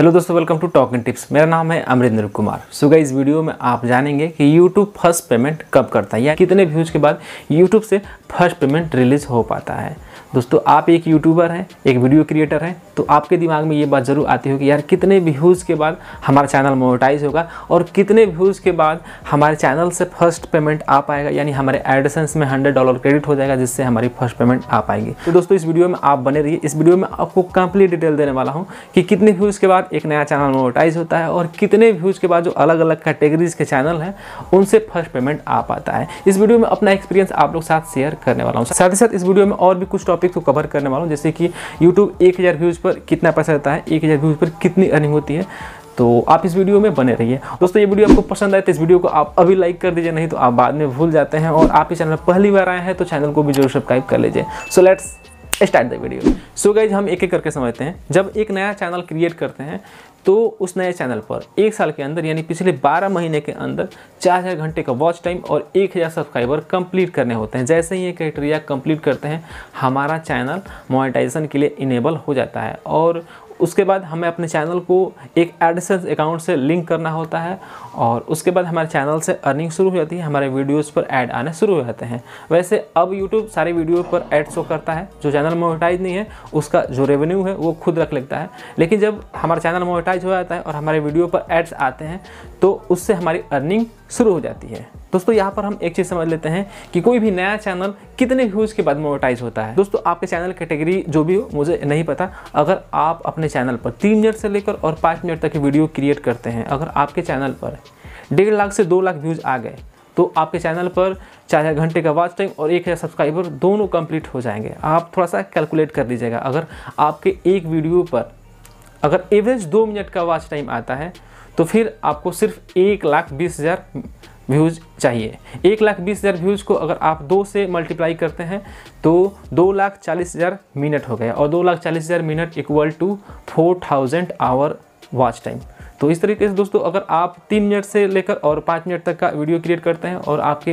hello दोस्तों welcome to talk tips मेरा नाम है अमरिंदर कुमार सुगा इस वीडियो में आप जानेंगे कि यूट्यूब फर्स्ट पेमेंट कब करता है या कितने व्यूज़ के बाद यूट्यूब से फर्स्ट पेमेंट रिलीज़ हो पाता है दोस्तों आप एक यूट्यूबर हैं एक वीडियो क्रिएटर हैं तो आपके दिमाग में ये बात ज़रूर आती होगी यार कितने व्यूज़ के बाद हमारा चैनल मोनोटाइज होगा और कितने व्यूज़ के बाद हमारे चैनल से फर्स्ट पेमेंट आ पाएगा यानी हमारे एडसेंस में हंड्रेड डॉलर क्रेडिट हो जाएगा जिससे हमारी फर्स्ट पेमेंट आ पाएगी तो दोस्तों इस वीडियो में आप बने रहिए इस वीडियो में आपको कंप्लीट डिटेल देने वाला हूँ कि कितने व्यूज़ के बाद एक नया चैनल मोनोटाइज होता है और कितने व्यूज़ के बाद जो अलग अलग कैटेगरीज के चैनल हैं उनसे फर्स्ट पेमेंट आ पाता है इस वीडियो में अपना एक्सपीरियंस आप लोग साथ शेयर करने वाला हूँ साथ ही साथ इस वीडियो में और भी कुछ टॉप टॉपिक को कवर करने वाला हूँ जैसे कि यूट्यूब एक हज़ार व्यूज़ पर कितना पैसा देता है एक हज़ार व्यूज़ पर कितनी अर्निंग होती है तो आप इस वीडियो में बने रहिए दोस्तों ये वीडियो आपको पसंद आए तो इस वीडियो को आप अभी लाइक कर दीजिए नहीं तो आप बाद में भूल जाते हैं और आप इस चैनल में पहली बार आए हैं तो चैनल को भी जरूर सब्सक्राइब कर लीजिए so let's start the video so guys हम एक एक करके समझते हैं जब एक नया चैनल क्रिएट करते हैं तो उस नए चैनल पर एक साल के अंदर यानी पिछले 12 महीने के अंदर 4000 घंटे का वॉच टाइम और 1000 सब्सक्राइबर कंप्लीट करने होते हैं जैसे ही ये क्राइटेरिया कंप्लीट करते हैं हमारा चैनल मोनेटाइजेशन के लिए इनेबल हो जाता है और उसके बाद हमें अपने चैनल को एक एडसेंस अकाउंट से लिंक करना होता है और उसके बाद हमारे चैनल से अर्निंग शुरू हो जाती है हमारे वीडियोस पर ऐड आने शुरू हो जाते हैं वैसे अब यूट्यूब सारे वीडियो पर एड शो करता है जो चैनल मोटाइज नहीं है उसका जो रेवेन्यू है वो खुद रख लेता है लेकिन जब हमारा चैनल मोटाइज हो जाता है और हमारे वीडियो पर एड्स आते हैं तो उससे हमारी अर्निंग शुरू हो जाती है दोस्तों यहाँ पर हम एक चीज़ समझ लेते हैं कि कोई भी नया चैनल कितने व्यूज़ के बाद मोनेटाइज होता है दोस्तों आपके चैनल कैटेगरी जो भी हो मुझे नहीं पता अगर आप अपने चैनल पर तीन मिनट से लेकर और पाँच मिनट तक वीडियो क्रिएट करते हैं अगर आपके चैनल पर डेढ़ लाख से दो लाख व्यूज़ आ गए तो आपके चैनल पर चार हज़ार घंटे का वॉच टाइम और एक हज़ार सब्सक्राइबर दोनों कंप्लीट हो जाएंगे आप थोड़ा सा कैलकुलेट कर लीजिएगा अगर आपके एक वीडियो पर अगर एवरेज दो मिनट का वॉच टाइम आता है तो फिर आपको सिर्फ एक लाख बीस हज़ार व्यूज़ चाहिए एक लाख बीस हज़ार व्यूज़ को अगर आप दो से मल्टीप्लाई करते हैं तो दो लाख चालीस हज़ार मिनट हो गया और दो लाख चालीस हज़ार minute equal to four thousand hour watch time तो इस तरीके से दोस्तों अगर आप तीन मिनट से लेकर और पाँच मिनट तक का वीडियो क्रिएट करते हैं और आपके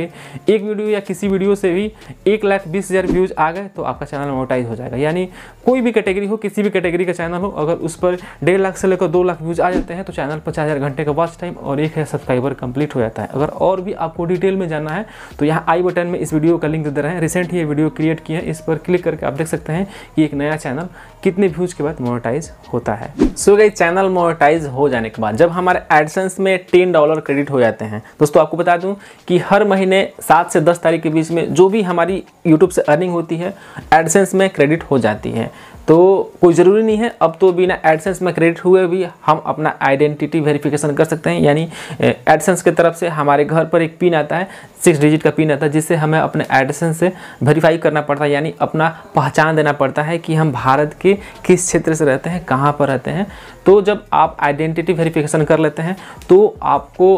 एक वीडियो या किसी वीडियो से भी एक लाख बीस हज़ार व्यूज़ आ गए तो आपका चैनल मोटाइज हो जाएगा यानी कोई भी कैटेगरी हो किसी भी कैटेगरी का चैनल हो अगर उस पर डेढ़ लाख से लेकर दो लाख व्यूज़ आ जाते हैं तो चैनल पचास घंटे का वॉच टाइम और एक हज़ार सब्सक्राइबर कंप्लीट हो जाता है अगर और भी आपको डिटेल में जाना है तो यहाँ आई बटन में इस वीडियो का लिंक दे रहे हैं रिसेंट ये वीडियो क्रिएट किए हैं इस पर क्लिक करके आप देख सकते हैं कि एक नया चैनल कितने व्यूज़ के बाद मोनोटाइज होता है सो गई चैनल मोनोटाइज हो जाने के बाद जब हमारे एडसेंस में टेन डॉलर क्रेडिट हो जाते हैं दोस्तों आपको बता दूं कि हर महीने सात से दस तारीख के बीच में जो भी हमारी यूट्यूब से अर्निंग होती है एडसेंस में क्रेडिट हो जाती है तो कोई ज़रूरी नहीं है अब तो बिना एडसेंस में क्रेडिट हुए भी हम अपना आइडेंटिटी वेरिफिकेशन कर सकते हैं यानी एडसेंस की तरफ से हमारे घर पर एक पिन आता है सिक्स डिजिट का पिन रहता है जिससे हमें अपने एडसन से वेरीफाई करना पड़ता है यानी अपना पहचान देना पड़ता है कि हम भारत के किस क्षेत्र से रहते हैं कहाँ पर रहते हैं तो जब आप आइडेंटिटी वेरिफिकेशन कर लेते हैं तो आपको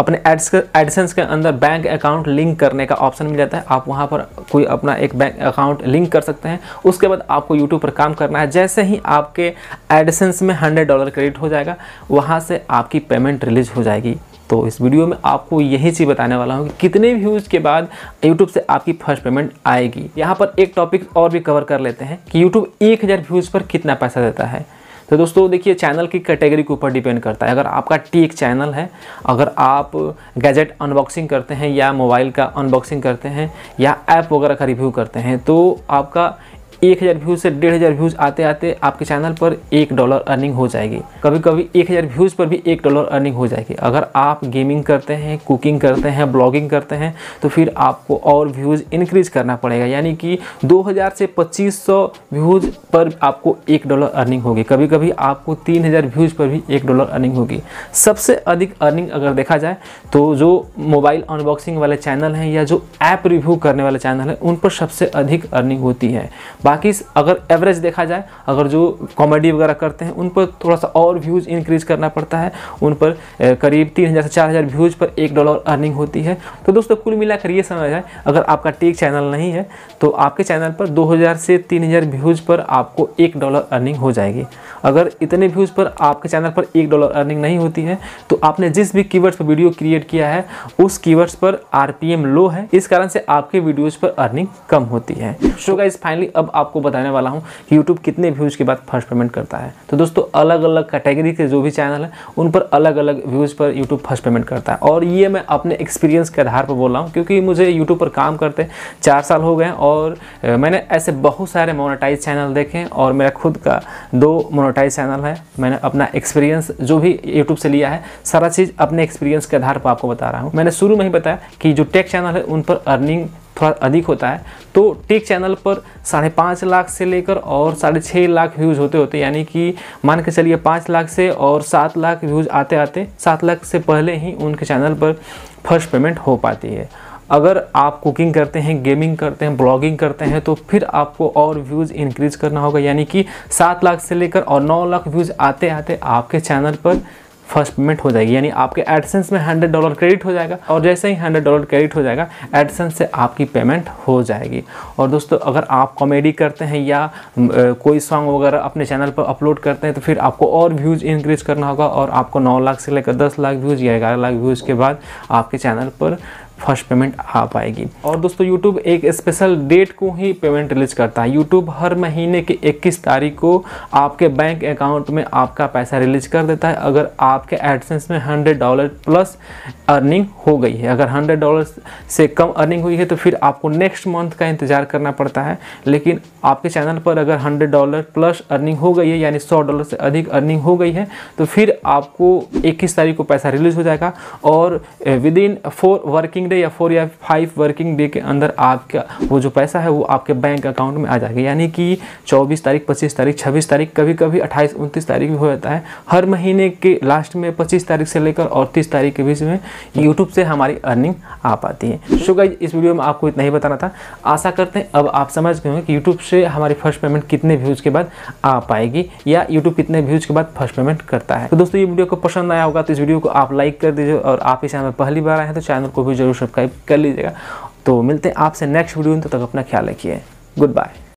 अपने एड्स एडसेंस के अंदर बैंक अकाउंट लिंक करने का ऑप्शन मिल जाता है आप वहाँ पर कोई अपना एक बैंक अकाउंट लिंक कर सकते हैं उसके बाद आपको यूट्यूब पर काम करना है जैसे ही आपके एडसेंस में हंड्रेड डॉलर क्रेडिट हो जाएगा वहाँ से आपकी पेमेंट रिलीज हो जाएगी तो इस वीडियो में आपको यही चीज़ बताने वाला हूँ कि कितने व्यूज़ के बाद यूट्यूब से आपकी फर्स्ट पेमेंट आएगी यहाँ पर एक टॉपिक और भी कवर कर लेते हैं कि यूट्यूब एक हज़ार व्यूज़ पर कितना पैसा देता है तो दोस्तों देखिए चैनल की कैटेगरी के ऊपर डिपेंड करता है अगर आपका एक चैनल है अगर आप गैजेट अनबॉक्सिंग करते हैं या मोबाइल का अनबॉक्सिंग करते हैं या ऐप वगैरह का रिव्यू करते हैं तो आपका एक हज़ार व्यूज़ से डेढ़ हज़ार व्यूज़ आते आते आपके चैनल पर एक डॉलर अर्निंग हो जाएगी कभी कभी एक हज़ार व्यूज़ पर भी एक डॉलर अर्निंग हो जाएगी अगर आप गेमिंग करते हैं कुकिंग करते हैं ब्लॉगिंग करते हैं तो फिर आपको और व्यूज़ इंक्रीज करना पड़ेगा यानी कि 2000 से 2500 व्यूज़ पर आपको एक डॉलर अर्निंग होगी कभी कभी आपको 3000 व्यूज़ पर भी एक डॉलर अर्निंग होगी सबसे अधिक अर्निंग अगर देखा जाए तो जो मोबाइल अनबॉक्सिंग वाले चैनल हैं या जो ऐप रिव्यू करने वाले चैनल हैं उन पर सबसे अधिक अर्निंग होती है बाकी अगर एवरेज देखा जाए अगर जो कॉमेडी वगैरह करते हैं उन पर थोड़ा सा और व्यूज़ इंक्रीज़ करना पड़ता है उन पर करीब तीन हज़ार से चार हज़ार व्यूज़ पर एक डॉलर अर्निंग होती है तो दोस्तों कुल मिलाकर ये समझ आए अगर आपका टेक चैनल नहीं है तो आपके चैनल पर दो से तीन व्यूज़ पर आपको एक डॉलर अर्निंग हो जाएगी अगर इतने व्यूज़ पर आपके चैनल पर एक डॉलर अर्निंग नहीं होती है तो आपने जिस भी कीवर्ड्स पर वीडियो क्रिएट किया है उस कीवर्ड्स पर आर लो है इस कारण से आपके वीडियोज़ पर अर्निंग कम होती है सो गाइज फाइनली अब आपको बताने वाला हूँ कि यूट्यूब कितने व्यूज़ के बाद फर्स्ट पेमेंट करता है तो दोस्तों अलग अलग कैटेगरी के जो भी चैनल है उन पर अलग अलग व्यूज़ पर यूट्यूब फर्स्ट पेमेंट करता है और ये मैं अपने एक्सपीरियंस के आधार पर बोल रहा हूँ क्योंकि मुझे यूट्यूब पर काम करते चार साल हो गए और मैंने ऐसे बहुत सारे मोनोटाइज चैनल देखे और मेरा खुद का दो मोनोटाइज मोनेटाइज चैनल है मैंने अपना एक्सपीरियंस जो भी यूट्यूब से लिया है सारा चीज़ अपने एक्सपीरियंस के आधार पर आपको बता रहा हूँ मैंने शुरू में ही बताया कि जो टेक चैनल है उन पर अर्निंग थोड़ा अधिक होता है तो टेक चैनल पर साढ़े पाँच लाख से लेकर और साढ़े छः लाख व्यूज़ होते होते यानी कि मान के चलिए पाँच लाख से और सात लाख व्यूज़ आते आते सात लाख से पहले ही उनके चैनल पर फर्स्ट पेमेंट हो पाती है अगर आप कुकिंग करते हैं गेमिंग करते हैं ब्लॉगिंग करते हैं तो फिर आपको और व्यूज़ इंक्रीज करना होगा यानी कि सात लाख से लेकर और नौ लाख व्यूज़ आते आते आपके चैनल पर फर्स्ट पेमेंट हो जाएगी यानी आपके एडसेंस में हंड्रेड डॉलर क्रेडिट हो जाएगा और जैसे ही हंड्रेड डॉलर क्रेडिट हो जाएगा एडसेंस से आपकी पेमेंट हो जाएगी और दोस्तों अगर आप कॉमेडी करते हैं या कोई सॉन्ग वगैरह अपने चैनल पर अपलोड करते हैं तो फिर आपको और व्यूज़ इंक्रीज करना होगा और आपको नौ लाख से लेकर दस लाख व्यूज़ या ग्यारह लाख व्यूज़ के बाद आपके चैनल पर फर्स्ट पेमेंट आ पाएगी और दोस्तों यूट्यूब एक स्पेशल डेट को ही पेमेंट रिलीज करता है यूट्यूब हर महीने की 21 तारीख को आपके बैंक अकाउंट में आपका पैसा रिलीज कर देता है अगर आपके एडसेंस में हंड्रेड डॉलर प्लस अर्निंग हो गई है अगर हंड्रेड डॉलर से कम अर्निंग हुई है तो फिर आपको नेक्स्ट मंथ का इंतज़ार करना पड़ता है लेकिन आपके चैनल पर अगर हंड्रेड डॉलर प्लस अर्निंग हो गई है यानी सौ डॉलर से अधिक अर्निंग हो गई है तो फिर आपको इक्कीस तारीख को पैसा रिलीज हो जाएगा और with in four working day day या फोर या फाइव वर्किंग डे के अंदर आपका वो जो पैसा है वो आपके बैंक अकाउंट में आ जाएगा यानी कि चौबीस तारीख पच्चीस तारीख छब्बीस तारीख कभी कभी अट्ठाईस उनतीस तारीख भी हो जाता है हर महीने के लास्ट में पच्चीस तारीख से लेकर और तीस तारीख के बीच में यूट्यूब से हमारी अर्निंग आ पाती है सो इस वीडियो में आपको इतना ही बताना था आशा करते हैं अब आप समझ गए कि यूट्यूब से हमारी फर्स्ट पेमेंट कितने व्यूज़ के बाद आ पाएगी या यूट्यूब कितने व्यूज़ के बाद फर्स्ट पेमेंट करता है तो दोस्तों ये वीडियो को पसंद आया होगा तो इस वीडियो को आप लाइक कर दीजिए और आप इस चैनल पर पहली बार आए हैं तो चैनल को भी जरूर जरूर सब्सक्राइब कर लीजिएगा तो मिलते हैं आपसे नेक्स्ट वीडियो में तब तो तक अपना ख्याल रखिए गुड बाय